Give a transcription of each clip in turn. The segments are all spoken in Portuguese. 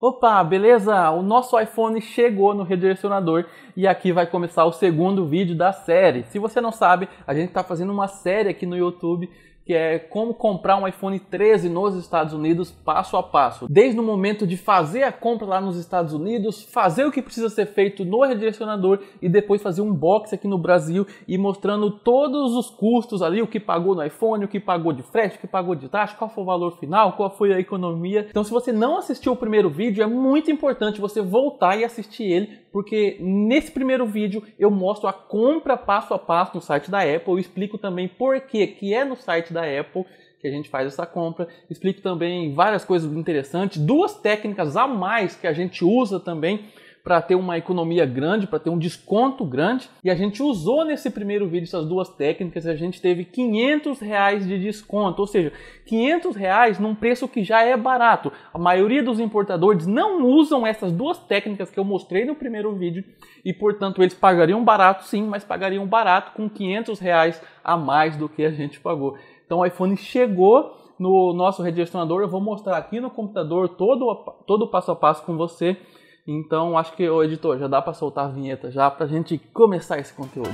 Opa, beleza? O nosso iPhone chegou no redirecionador e aqui vai começar o segundo vídeo da série. Se você não sabe, a gente está fazendo uma série aqui no YouTube que é como comprar um iPhone 13 nos Estados Unidos passo a passo. Desde o momento de fazer a compra lá nos Estados Unidos, fazer o que precisa ser feito no redirecionador e depois fazer um box aqui no Brasil e mostrando todos os custos ali, o que pagou no iPhone, o que pagou de frete, o que pagou de taxa, qual foi o valor final, qual foi a economia. Então se você não assistiu o primeiro vídeo, é muito importante você voltar e assistir ele, porque nesse primeiro vídeo eu mostro a compra passo a passo no site da Apple, eu explico também por que que é no site da da Apple que a gente faz essa compra. Explico também várias coisas interessantes, duas técnicas a mais que a gente usa também para ter uma economia grande, para ter um desconto grande. E a gente usou nesse primeiro vídeo essas duas técnicas e a gente teve 500 reais de desconto, ou seja, 500 reais num preço que já é barato. A maioria dos importadores não usam essas duas técnicas que eu mostrei no primeiro vídeo e, portanto, eles pagariam barato sim, mas pagariam barato com 500 reais a mais do que a gente pagou. Então o iPhone chegou no nosso redirecionador, eu vou mostrar aqui no computador todo, todo o passo a passo com você. Então acho que, o editor, já dá para soltar a vinheta já para a gente começar esse conteúdo.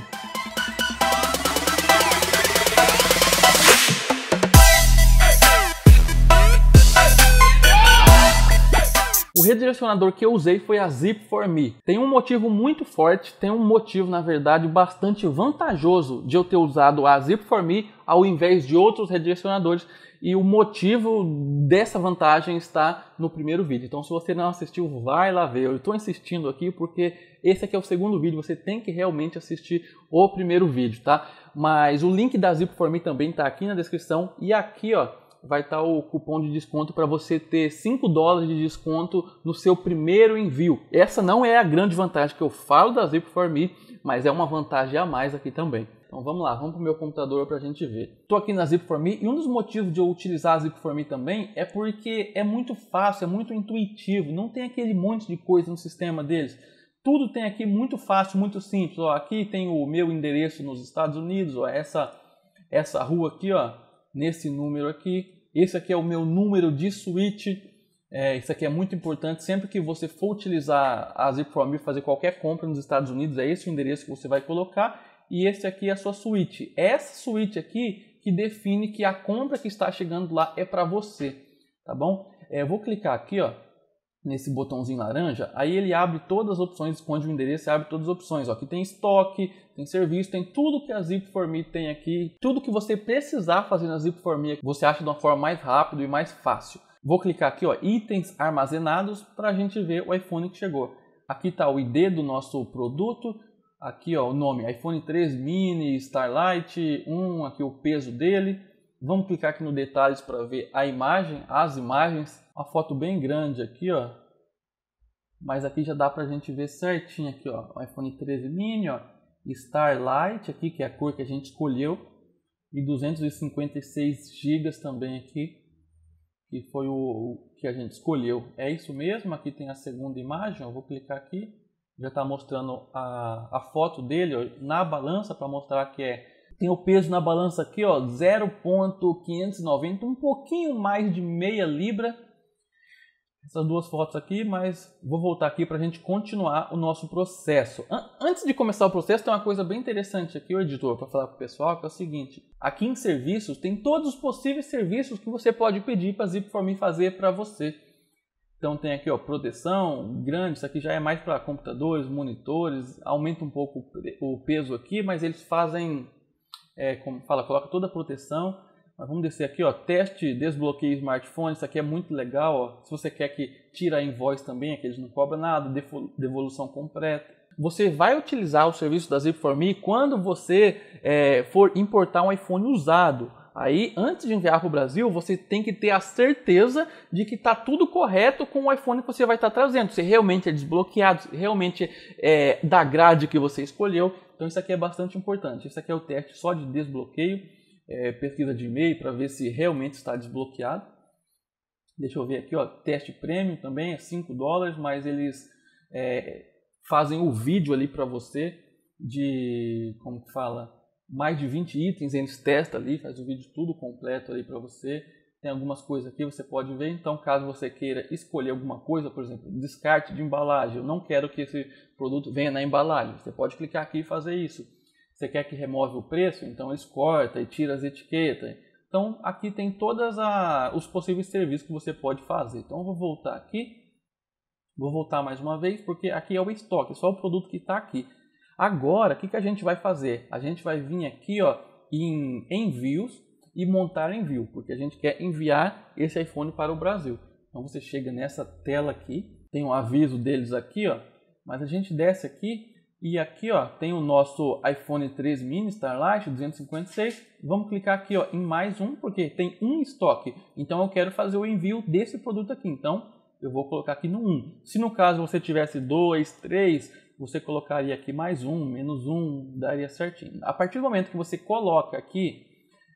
direcionador que eu usei foi a Zip4Me. Tem um motivo muito forte, tem um motivo, na verdade, bastante vantajoso de eu ter usado a Zip4Me ao invés de outros redirecionadores. E o motivo dessa vantagem está no primeiro vídeo. Então, se você não assistiu, vai lá ver. Eu estou insistindo aqui porque esse aqui é o segundo vídeo. Você tem que realmente assistir o primeiro vídeo, tá? Mas o link da Zip4Me também está aqui na descrição. E aqui, ó, vai estar o cupom de desconto para você ter 5 dólares de desconto no seu primeiro envio. Essa não é a grande vantagem que eu falo da Zip for Me, mas é uma vantagem a mais aqui também. Então vamos lá, vamos para o meu computador para a gente ver. Estou aqui na Zip for Me e um dos motivos de eu utilizar a Zip for Me também é porque é muito fácil, é muito intuitivo, não tem aquele monte de coisa no sistema deles. Tudo tem aqui muito fácil, muito simples. Ó, aqui tem o meu endereço nos Estados Unidos, ó, essa essa rua aqui, ó, nesse número aqui, esse aqui é o meu número de suíte. É, isso aqui é muito importante. Sempre que você for utilizar a ZipRomi fazer qualquer compra nos Estados Unidos, é esse o endereço que você vai colocar. E esse aqui é a sua suíte. Essa suíte aqui que define que a compra que está chegando lá é para você, tá bom? É, eu vou clicar aqui, ó nesse botãozinho laranja, aí ele abre todas as opções, esconde o endereço e abre todas as opções. Ó, aqui tem estoque, tem serviço, tem tudo que a Zip4Me tem aqui. Tudo que você precisar fazer na Zip4Me, você acha de uma forma mais rápida e mais fácil. Vou clicar aqui, ó, itens armazenados, para a gente ver o iPhone que chegou. Aqui está o ID do nosso produto, aqui ó, o nome iPhone 3 mini, Starlight 1, aqui o peso dele, Vamos clicar aqui no detalhes para ver a imagem, as imagens. Uma foto bem grande aqui, ó. Mas aqui já dá para a gente ver certinho aqui, ó. O iPhone 13 mini, ó. Starlight aqui, que é a cor que a gente escolheu. E 256 GB também aqui, que foi o, o, que a gente escolheu. É isso mesmo, aqui tem a segunda imagem, eu vou clicar aqui. Já está mostrando a, a foto dele ó, na balança para mostrar que é tem o peso na balança aqui, ó, 0.590, um pouquinho mais de meia libra. Essas duas fotos aqui, mas vou voltar aqui para a gente continuar o nosso processo. Antes de começar o processo, tem uma coisa bem interessante aqui, o editor, para falar para o pessoal, que é o seguinte. Aqui em serviços, tem todos os possíveis serviços que você pode pedir para a zip fazer para você. Então tem aqui ó, proteção grande, isso aqui já é mais para computadores, monitores, aumenta um pouco o peso aqui, mas eles fazem é, como fala, coloca toda a proteção. Mas vamos descer aqui, ó, teste desbloqueio smartphone, isso aqui é muito legal, ó. Se você quer que tira a invoice também, aqui eles não cobram nada, devolução completa. Você vai utilizar o serviço da Zip4Me quando você é, for importar um iPhone usado. Aí, antes de enviar para o Brasil, você tem que ter a certeza de que está tudo correto com o iPhone que você vai estar tá trazendo. Se realmente é desbloqueado, se realmente é da grade que você escolheu. Então, isso aqui é bastante importante. Isso aqui é o teste só de desbloqueio, é, pesquisa de e-mail para ver se realmente está desbloqueado. Deixa eu ver aqui, ó, teste prêmio também é 5 dólares, mas eles é, fazem o vídeo ali para você de como que fala mais de 20 itens, eles testam ali, faz o vídeo tudo completo ali para você. Tem algumas coisas aqui você pode ver, então caso você queira escolher alguma coisa, por exemplo, descarte de embalagem, eu não quero que esse produto venha na embalagem, você pode clicar aqui e fazer isso. Você quer que remove o preço? Então eles cortam e tiram as etiquetas. Então aqui tem todos os possíveis serviços que você pode fazer. Então eu vou voltar aqui, vou voltar mais uma vez, porque aqui é o estoque, é só o produto que está aqui. Agora, o que, que a gente vai fazer? A gente vai vir aqui ó, em envios e montar envio, porque a gente quer enviar esse iPhone para o Brasil. Então você chega nessa tela aqui, tem um aviso deles aqui, ó, mas a gente desce aqui e aqui ó, tem o nosso iPhone 3 mini Starlight 256. Vamos clicar aqui ó, em mais um, porque tem um estoque. Então eu quero fazer o envio desse produto aqui. Então eu vou colocar aqui no 1. Se no caso você tivesse 2, 3, você colocaria aqui mais um, menos um, daria certinho. A partir do momento que você coloca aqui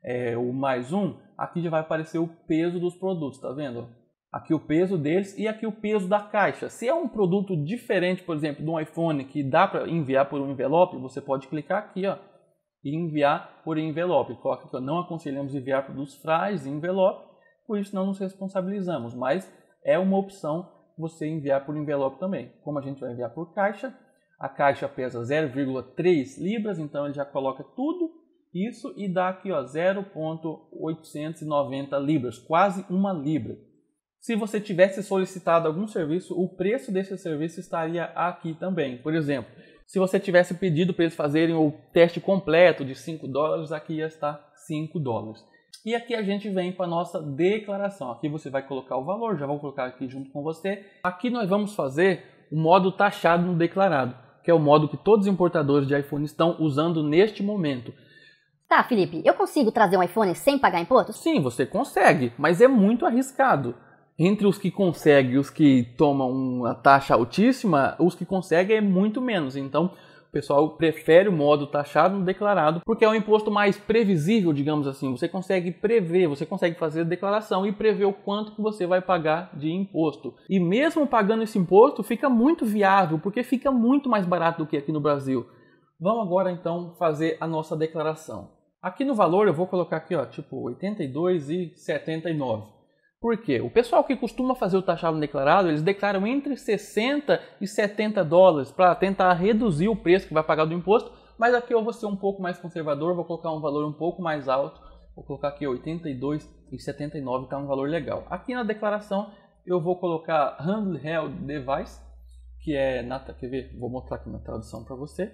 é, o mais um, aqui já vai aparecer o peso dos produtos, tá vendo? Aqui o peso deles e aqui o peso da caixa. Se é um produto diferente, por exemplo, de um iPhone que dá para enviar por um envelope, você pode clicar aqui, ó, e enviar por envelope. Coloca aqui, ó, não aconselhamos enviar produtos frais em envelope, por isso não nos responsabilizamos, mas é uma opção você enviar por envelope também. Como a gente vai enviar por caixa, a caixa pesa 0,3 libras, então ele já coloca tudo isso e dá aqui 0,890 libras, quase uma libra. Se você tivesse solicitado algum serviço, o preço desse serviço estaria aqui também. Por exemplo, se você tivesse pedido para eles fazerem o teste completo de 5 dólares, aqui ia estar 5 dólares. E aqui a gente vem para a nossa declaração. Aqui você vai colocar o valor, já vou colocar aqui junto com você. Aqui nós vamos fazer o modo taxado no declarado que é o modo que todos os importadores de iPhone estão usando neste momento. Tá, Felipe, eu consigo trazer um iPhone sem pagar imposto? Sim, você consegue, mas é muito arriscado. Entre os que conseguem e os que tomam uma taxa altíssima, os que conseguem é muito menos. Então, o pessoal prefere o modo taxado no declarado, porque é um imposto mais previsível, digamos assim. Você consegue prever, você consegue fazer a declaração e prever o quanto que você vai pagar de imposto. E mesmo pagando esse imposto, fica muito viável, porque fica muito mais barato do que aqui no Brasil. Vamos agora então fazer a nossa declaração. Aqui no valor eu vou colocar aqui, ó, tipo 82 e 79. Por quê? O pessoal que costuma fazer o taxado declarado, eles declaram entre 60 e 70 dólares para tentar reduzir o preço que vai pagar do imposto, mas aqui eu vou ser um pouco mais conservador, vou colocar um valor um pouco mais alto, vou colocar aqui 82 e 79, está um valor legal. Aqui na declaração eu vou colocar handheld device, que é na quer ver? Vou mostrar aqui na tradução para você.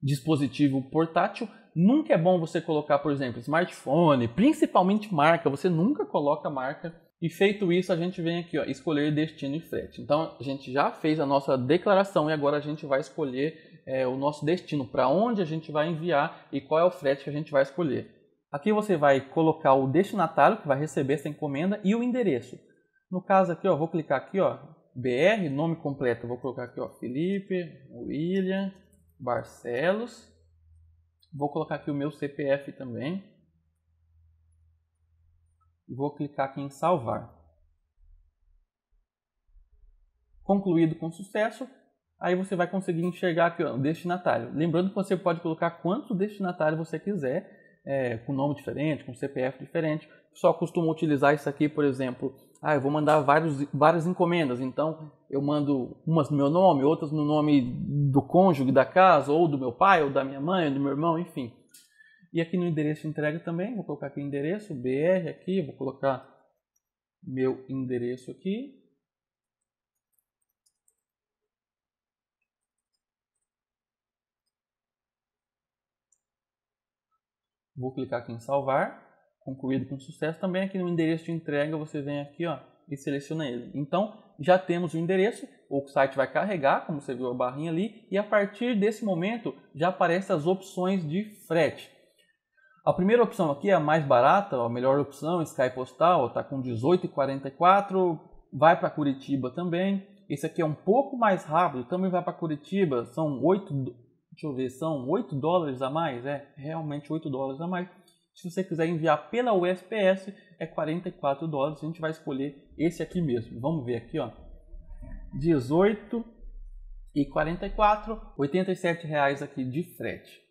Dispositivo portátil. Nunca é bom você colocar, por exemplo, smartphone, principalmente marca. Você nunca coloca marca e feito isso, a gente vem aqui, ó, escolher destino e frete. Então, a gente já fez a nossa declaração e agora a gente vai escolher é, o nosso destino, para onde a gente vai enviar e qual é o frete que a gente vai escolher. Aqui você vai colocar o destinatário que vai receber essa encomenda e o endereço. No caso aqui, ó, vou clicar aqui, ó, BR, nome completo, vou colocar aqui, ó, Felipe, William, Barcelos. Vou colocar aqui o meu CPF também e vou clicar aqui em salvar. Concluído com sucesso, aí você vai conseguir enxergar aqui o destinatário. Lembrando que você pode colocar quantos destinatários você quiser, é, com nome diferente, com CPF diferente. Só pessoal costuma utilizar isso aqui, por exemplo, ah, eu vou mandar vários, várias encomendas, então eu mando umas no meu nome, outras no nome do cônjuge da casa, ou do meu pai, ou da minha mãe, ou do meu irmão, enfim. E aqui no endereço de entrega também, vou colocar aqui o endereço, BR aqui, vou colocar meu endereço aqui. Vou clicar aqui em salvar, concluído com sucesso. Também aqui no endereço de entrega você vem aqui ó, e seleciona ele. Então já temos o endereço, o site vai carregar, como você viu a barrinha ali, e a partir desse momento já aparecem as opções de frete. A primeira opção aqui é a mais barata, a melhor opção, Sky Postal, está com 18,44, vai para Curitiba também. Esse aqui é um pouco mais rápido, também vai para Curitiba, são 8, deixa eu ver, são 8 dólares a mais, é, realmente 8 dólares a mais. Se você quiser enviar pela USPS, é 44 dólares, a gente vai escolher esse aqui mesmo. Vamos ver aqui, ó. 18 e 44, 87 reais aqui de frete.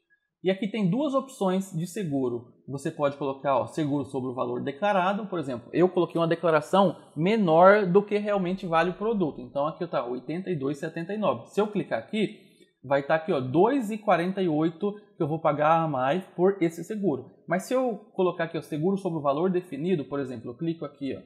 E aqui tem duas opções de seguro. Você pode colocar ó, seguro sobre o valor declarado, por exemplo, eu coloquei uma declaração menor do que realmente vale o produto. Então aqui está 82,79. Se eu clicar aqui, vai estar tá aqui ó 2,48 que eu vou pagar a mais por esse seguro. Mas se eu colocar aqui o seguro sobre o valor definido, por exemplo, eu clico aqui ó,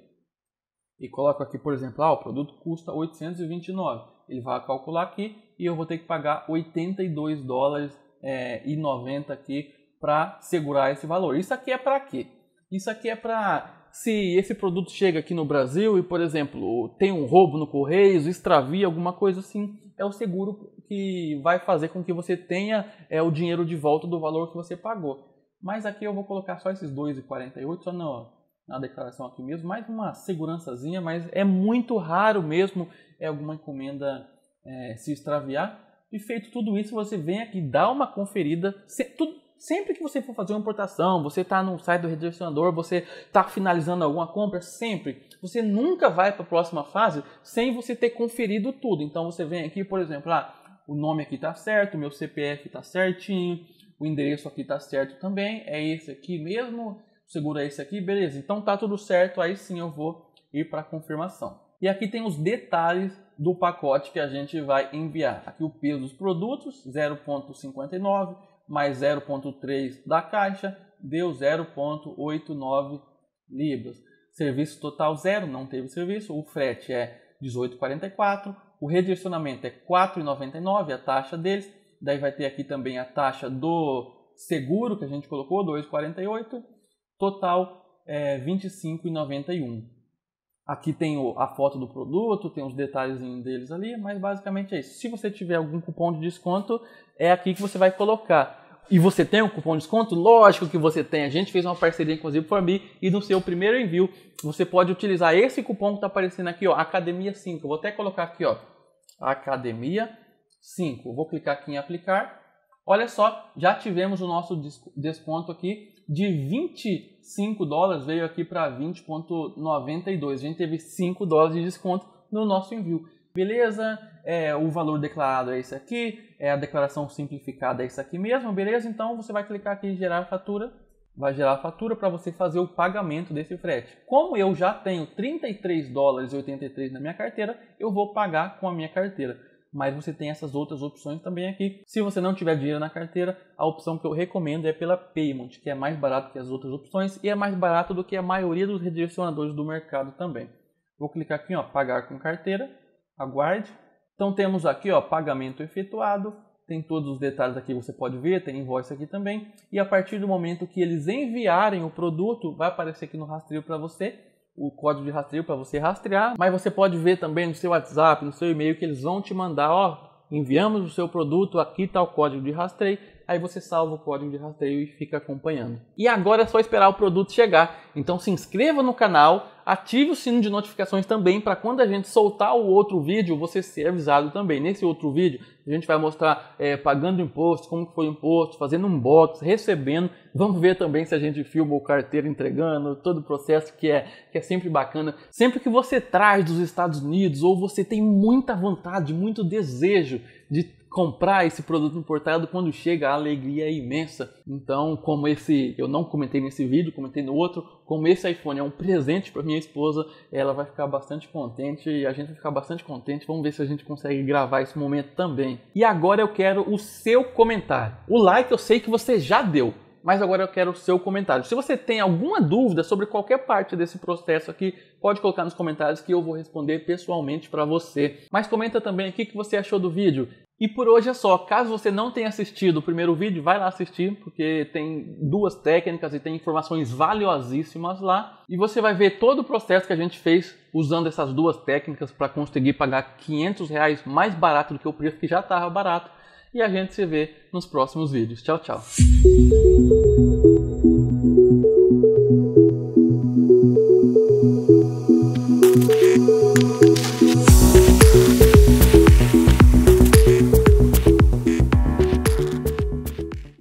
e coloco aqui, por exemplo, ah, o produto custa 829. Ele vai calcular aqui e eu vou ter que pagar 82 dólares é, e 90 aqui para segurar esse valor. Isso aqui é para quê? Isso aqui é para se esse produto chega aqui no Brasil e, por exemplo, tem um roubo no Correios, extravia alguma coisa assim, é o seguro que vai fazer com que você tenha é, o dinheiro de volta do valor que você pagou. Mas aqui eu vou colocar só esses 2,48, só na na declaração aqui mesmo, mais uma segurançazinha, mas é muito raro mesmo é alguma encomenda é, se extraviar. E feito tudo isso, você vem aqui, dá uma conferida. Se, tudo, sempre que você for fazer uma importação, você está no site do redirecionador, você está finalizando alguma compra, sempre. Você nunca vai para a próxima fase sem você ter conferido tudo. Então você vem aqui, por exemplo, ah, o nome aqui está certo, o meu CPF está certinho, o endereço aqui está certo também, é esse aqui mesmo, segura esse aqui, beleza. Então tá tudo certo, aí sim eu vou ir para a confirmação. E aqui tem os detalhes do pacote que a gente vai enviar. Aqui o peso dos produtos, 0,59 mais 0,3 da caixa, deu 0,89 libras. Serviço total zero, não teve serviço. O frete é 18,44. O redirecionamento é 4,99 a taxa deles. Daí vai ter aqui também a taxa do seguro que a gente colocou, 2,48. Total é eh, 25,91. Aqui tem a foto do produto, tem uns detalhezinhos deles ali, mas basicamente é isso. Se você tiver algum cupom de desconto, é aqui que você vai colocar. E você tem um cupom de desconto? Lógico que você tem. A gente fez uma parceria, com a Mi, e no seu primeiro envio, você pode utilizar esse cupom que está aparecendo aqui, ó, Academia 5. Eu vou até colocar aqui, ó, Academia 5. vou clicar aqui em aplicar. Olha só, já tivemos o nosso desconto aqui de 20 5 dólares veio aqui para 20,92. A gente teve 5 dólares de desconto no nosso envio. Beleza? É, o valor declarado é esse aqui, é a declaração simplificada é isso aqui mesmo, beleza? Então você vai clicar aqui em gerar fatura, vai gerar a fatura para você fazer o pagamento desse frete. Como eu já tenho 33 dólares e 83 na minha carteira, eu vou pagar com a minha carteira mas você tem essas outras opções também aqui. Se você não tiver dinheiro na carteira, a opção que eu recomendo é pela Paymont, que é mais barato que as outras opções e é mais barato do que a maioria dos redirecionadores do mercado também. Vou clicar aqui, ó, pagar com carteira, aguarde. Então temos aqui, ó, pagamento efetuado, tem todos os detalhes aqui, você pode ver, tem invoice aqui também. E a partir do momento que eles enviarem o produto, vai aparecer aqui no rastreio para você o código de rastreio para você rastrear, mas você pode ver também no seu WhatsApp, no seu e-mail que eles vão te mandar, ó, enviamos o seu produto aqui tal tá o código de rastreio aí você salva o código de rastreio e fica acompanhando. E agora é só esperar o produto chegar. Então se inscreva no canal, ative o sino de notificações também para quando a gente soltar o outro vídeo, você ser avisado também. Nesse outro vídeo, a gente vai mostrar é, pagando imposto, como foi o imposto, fazendo um box, recebendo. Vamos ver também se a gente filma o carteiro entregando, todo o processo que é, que é sempre bacana. Sempre que você traz dos Estados Unidos ou você tem muita vontade, muito desejo de comprar esse produto importado, quando chega a alegria é imensa. Então, como esse, eu não comentei nesse vídeo, comentei no outro, como esse iPhone é um presente para minha esposa, ela vai ficar bastante contente e a gente vai ficar bastante contente. Vamos ver se a gente consegue gravar esse momento também. E agora eu quero o seu comentário. O like eu sei que você já deu, mas agora eu quero o seu comentário. Se você tem alguma dúvida sobre qualquer parte desse processo aqui, pode colocar nos comentários que eu vou responder pessoalmente para você. Mas comenta também aqui o que você achou do vídeo. E por hoje é só. Caso você não tenha assistido o primeiro vídeo, vai lá assistir, porque tem duas técnicas e tem informações valiosíssimas lá. E você vai ver todo o processo que a gente fez usando essas duas técnicas para conseguir pagar 500 reais mais barato do que o preço que já estava barato. E a gente se vê nos próximos vídeos. Tchau, tchau.